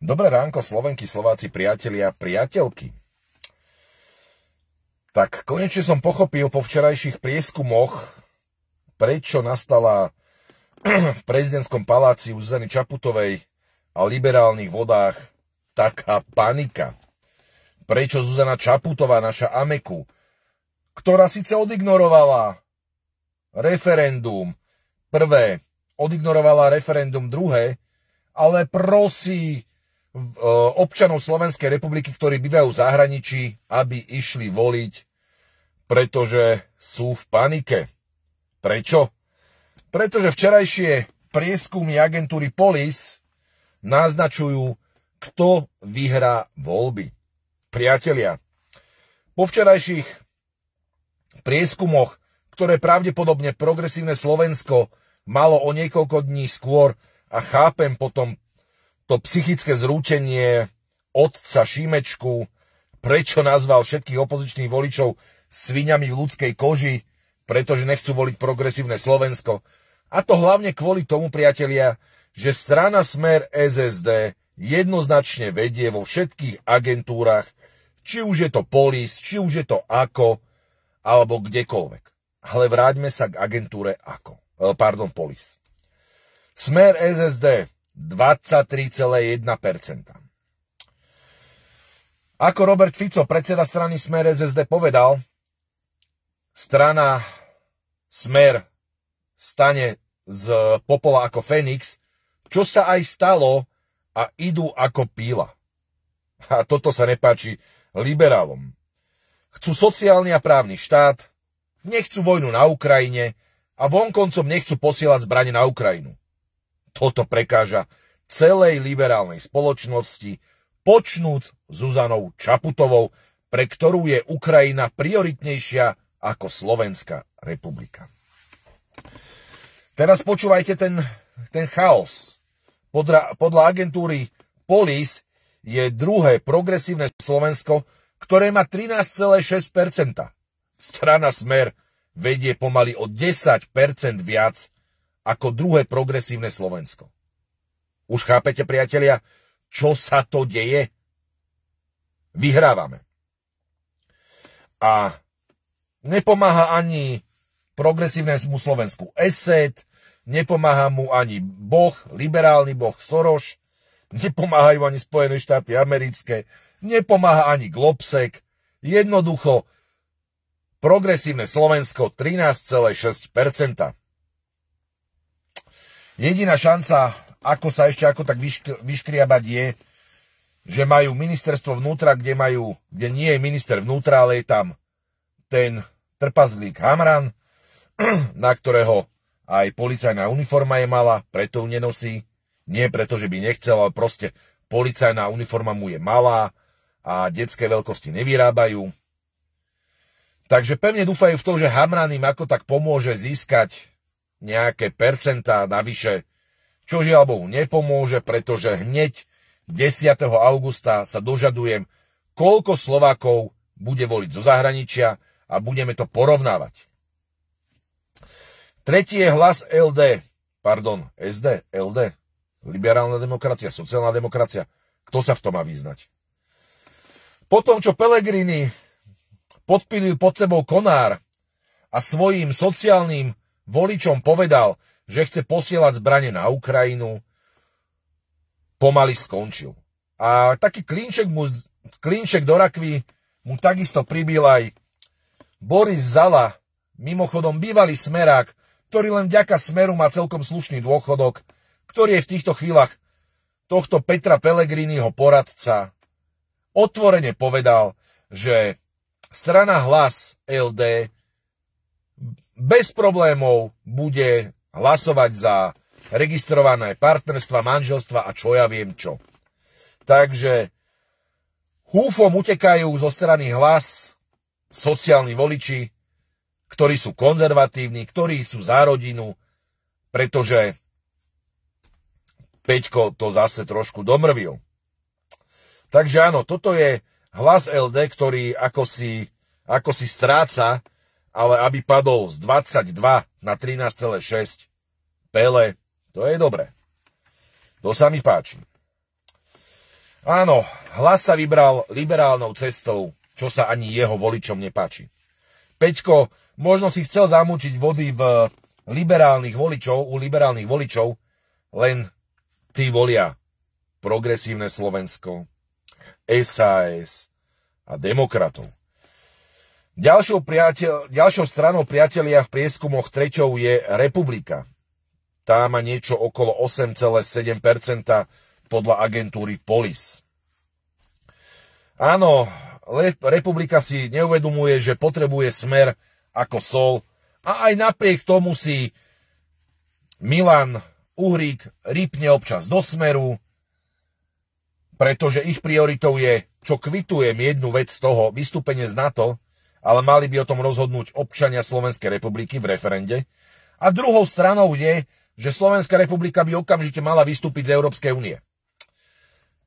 Dobré ránko, Slovenky, Slováci, priatelia, priateľky. Tak konečne som pochopil po včerajších prieskumoch, prečo nastala v prezidentskom paláci u Zuzany Čaputovej a liberálnych vodách taká panika. Prečo Zuzana Čaputová, naša Ameku, ktorá síce odignorovala referendum prvé, odignorovala referendum druhé, ale prosí E, občanov Slovenskej republiky, ktorí bývajú v zahraničí, aby išli voliť, pretože sú v panike. Prečo? Pretože včerajšie prieskumy agentúry Polis naznačujú, kto vyhrá voľby. Priatelia, po včerajších prieskumoch, ktoré pravdepodobne progresívne Slovensko malo o niekoľko dní skôr a chápem potom to psychické zrútenie otca Šimečku, prečo nazval všetkých opozičných voličov sviňami v ľudskej koži, pretože nechcú voliť progresívne Slovensko. A to hlavne kvôli tomu, priatelia, že strana Smer SSD jednoznačne vedie vo všetkých agentúrach, či už je to Polis, či už je to AKO, alebo kdekoľvek. Ale vráťme sa k agentúre AKO. E, pardon, Polis. Smer SSD 23,1%. Ako Robert Fico, predseda strany Smer SSD, povedal, strana Smer stane z popola ako Fénix, čo sa aj stalo a idú ako píla. A toto sa nepáči liberálom. Chcú sociálny a právny štát, nechcú vojnu na Ukrajine a vonkoncom nechcú posielať zbranie na Ukrajinu. Toto prekáža celej liberálnej spoločnosti, počnúc Zuzanou Čaputovou, pre ktorú je Ukrajina prioritnejšia ako Slovenská republika. Teraz počúvajte ten, ten chaos. Podra, podľa agentúry Polis je druhé progresívne Slovensko, ktoré má 13,6%. Strana Smer vedie pomaly o 10% viac ako druhé progresívne Slovensko. Už chápete, priatelia, čo sa to deje? Vyhrávame. A nepomáha ani progresívnemu Slovensku ESET, nepomáha mu ani Boh, liberálny Boh Soroš, nepomáhajú ani Spojené štáty americké, nepomáha ani Globsek. Jednoducho, progresívne Slovensko 13,6%. Jediná šanca, ako sa ešte ako tak vyšk- vyškriabať je, že majú ministerstvo vnútra, kde, majú, kde nie je minister vnútra, ale je tam ten trpazlík Hamran, na ktorého aj policajná uniforma je mala, preto ju nenosí. Nie preto, že by nechcel, ale proste policajná uniforma mu je malá a detské veľkosti nevyrábajú. Takže pevne dúfajú v to, že Hamran im ako tak pomôže získať nejaké percentá navyše, čo žiaľ Bohu nepomôže, pretože hneď 10. augusta sa dožadujem, koľko Slovákov bude voliť zo zahraničia a budeme to porovnávať. Tretí je hlas LD, pardon, SD, LD, liberálna demokracia, sociálna demokracia. Kto sa v tom má vyznať? Po tom čo Pelegrini podpilil pod sebou Konár a svojim sociálnym voličom povedal, že chce posielať zbranie na Ukrajinu, pomaly skončil. A taký klinček, mu, klinček do rakvy mu takisto pribil aj Boris Zala, mimochodom bývalý smerák, ktorý len vďaka smeru má celkom slušný dôchodok, ktorý je v týchto chvíľach tohto Petra Pelegriniho poradca, otvorene povedal, že strana hlas LD bez problémov bude hlasovať za registrované partnerstva, manželstva a čo ja viem čo. Takže húfom utekajú zo strany hlas sociálni voliči, ktorí sú konzervatívni, ktorí sú za rodinu, pretože Peťko to zase trošku domrvil. Takže áno, toto je hlas LD, ktorý ako si, ako si stráca ale aby padol z 22 na 13,6 Pele, to je dobre. To sa mi páči. Áno, hlas sa vybral liberálnou cestou, čo sa ani jeho voličom nepáči. Peťko, možno si chcel zamúčiť vody v liberálnych voličov, u liberálnych voličov, len tí volia progresívne Slovensko, SAS a demokratov. Ďalšou, priateľ, ďalšou stranou priatelia v prieskumoch treťou je Republika. Tá má niečo okolo 8,7% podľa agentúry Polis. Áno, Republika si neuvedomuje, že potrebuje smer ako sol a aj napriek tomu si Milan Uhrík rýpne občas do smeru, pretože ich prioritou je, čo kvitujem jednu vec z toho, vystúpenie z NATO, ale mali by o tom rozhodnúť občania Slovenskej republiky v referende. A druhou stranou je, že Slovenská republika by okamžite mala vystúpiť z Európskej únie.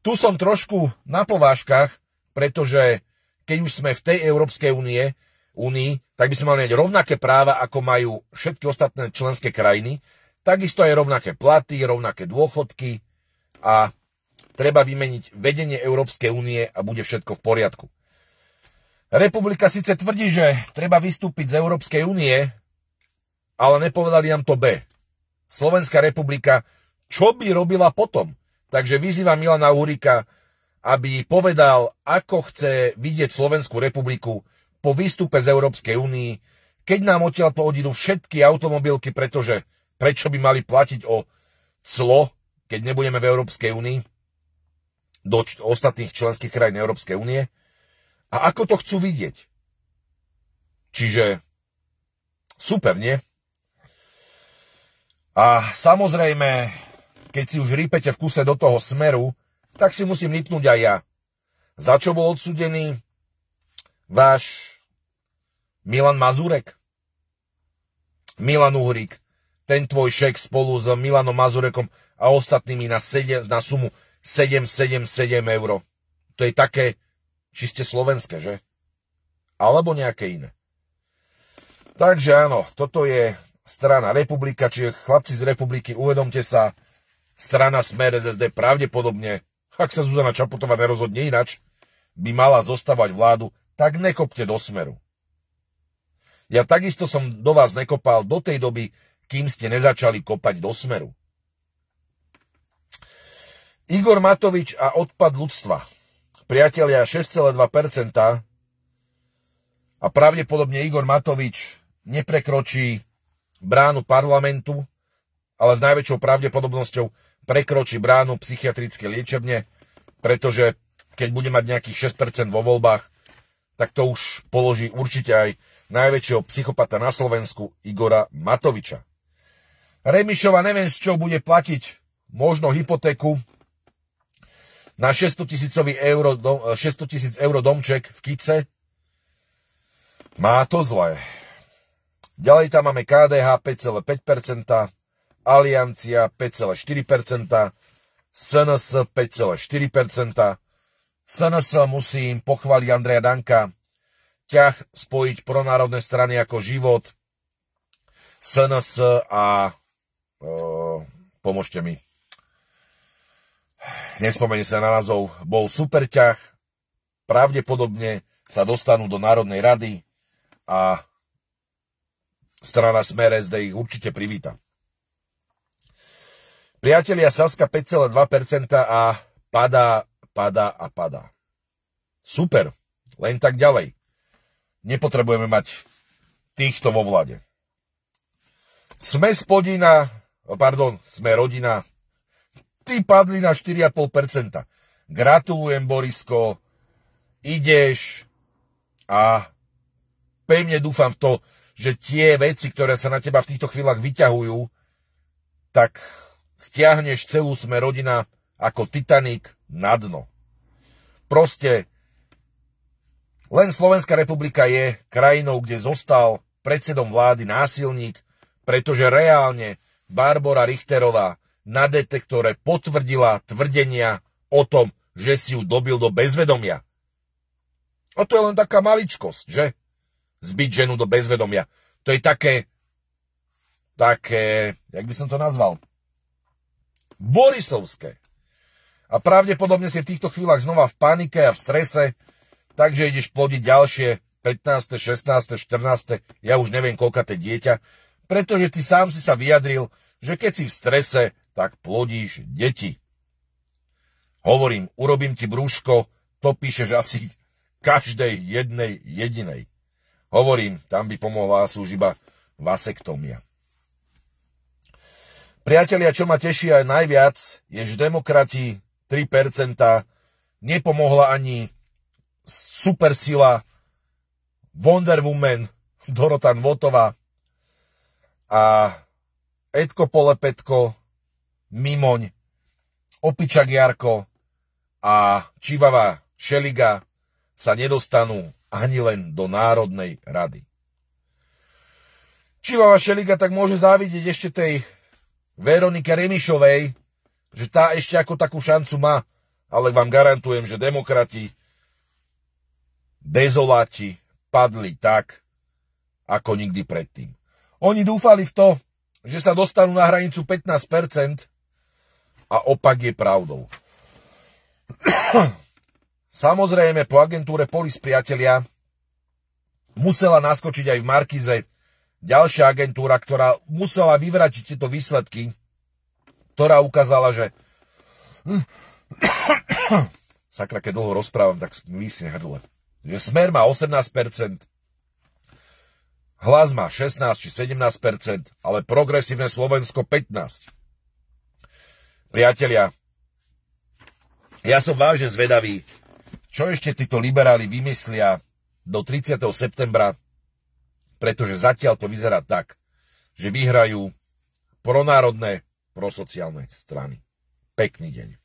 Tu som trošku na povážkach, pretože keď už sme v tej Európskej únie, únii, tak by sme mali mať rovnaké práva, ako majú všetky ostatné členské krajiny. Takisto aj rovnaké platy, rovnaké dôchodky a treba vymeniť vedenie Európskej únie a bude všetko v poriadku. Republika síce tvrdí, že treba vystúpiť z Európskej únie, ale nepovedali nám to B. Slovenská republika, čo by robila potom? Takže vyzývam Milana Úrika, aby povedal, ako chce vidieť Slovenskú republiku po výstupe z Európskej únii, keď nám odtiaľ to odídu všetky automobilky, pretože prečo by mali platiť o clo, keď nebudeme v Európskej únii, do ostatných členských krajín Európskej únie a ako to chcú vidieť. Čiže super, nie? A samozrejme, keď si už rýpete v kuse do toho smeru, tak si musím lipnúť aj ja. Za čo bol odsudený váš Milan Mazurek? Milan Uhrík, ten tvoj šek spolu s Milanom Mazurekom a ostatnými na, 7, na sumu 777 eur. To je také či ste slovenské, že? Alebo nejaké iné. Takže áno, toto je strana Republika, čiže chlapci z Republiky, uvedomte sa, strana Smer SSD pravdepodobne, ak sa Zuzana Čaputová nerozhodne inač, by mala zostávať vládu, tak nekopte do Smeru. Ja takisto som do vás nekopal do tej doby, kým ste nezačali kopať do Smeru. Igor Matovič a odpad ľudstva priatelia 6,2% a pravdepodobne Igor Matovič neprekročí bránu parlamentu, ale s najväčšou pravdepodobnosťou prekročí bránu psychiatrické liečebne, pretože keď bude mať nejakých 6% vo voľbách, tak to už položí určite aj najväčšieho psychopata na Slovensku Igora Matoviča. Remišova neviem, z čoho bude platiť možno hypotéku, na 600 tisícový euro, 600 e, tisíc euro domček v Kice. Má to zlé. Ďalej tam máme KDH 5,5%, Aliancia 5,4%, SNS 5,4%, SNS musím pochváliť Andreja Danka, ťah spojiť pronárodné strany ako život, SNS a e, pomôžte mi, nespomeniem sa na názov, bol superťah. pravdepodobne sa dostanú do Národnej rady a strana Smer SD ich určite privíta. Priatelia Saska 5,2% a padá, padá a padá. Super, len tak ďalej. Nepotrebujeme mať týchto vo vlade. Sme spodina, pardon, sme rodina, Ty padli na 4,5%. Gratulujem, Borisko. Ideš a pevne dúfam v to, že tie veci, ktoré sa na teba v týchto chvíľach vyťahujú, tak stiahneš celú sme rodina ako Titanic na dno. Proste len Slovenská republika je krajinou, kde zostal predsedom vlády násilník, pretože reálne Barbara Richterová na detektore potvrdila tvrdenia o tom, že si ju dobil do bezvedomia. A to je len taká maličkosť, že? Zbyť ženu do bezvedomia. To je také, také, jak by som to nazval, borisovské. A pravdepodobne si v týchto chvíľach znova v panike a v strese, takže ideš plodiť ďalšie 15., 16., 14., ja už neviem koľka te dieťa, pretože ty sám si sa vyjadril, že keď si v strese, tak plodíš deti. Hovorím, urobím ti brúško, to píšeš asi každej jednej jedinej. Hovorím, tam by pomohla asi iba vasektomia. Priatelia, čo ma teší aj najviac, je, že demokrati 3% nepomohla ani supersila Wonder Woman Dorotan Votová a Edko Polepetko Mimoň, Opičak Jarko a Čivava Šeliga sa nedostanú ani len do Národnej rady. Čivava Šeliga tak môže závidieť ešte tej Veronike Remišovej, že tá ešte ako takú šancu má, ale vám garantujem, že demokrati, dezoláti padli tak, ako nikdy predtým. Oni dúfali v to, že sa dostanú na hranicu 15%, a opak je pravdou. Samozrejme, po agentúre Polis priatelia musela naskočiť aj v Markize ďalšia agentúra, ktorá musela vyvratiť tieto výsledky, ktorá ukázala, že sakra, keď dlho rozprávam, tak vysne hrdle. Že Smer má 18%, Hlas má 16 či 17%, ale progresívne Slovensko 15%. Priatelia, ja som vážne zvedavý, čo ešte títo liberáli vymyslia do 30. septembra, pretože zatiaľ to vyzerá tak, že vyhrajú pronárodné, prosociálne strany. Pekný deň.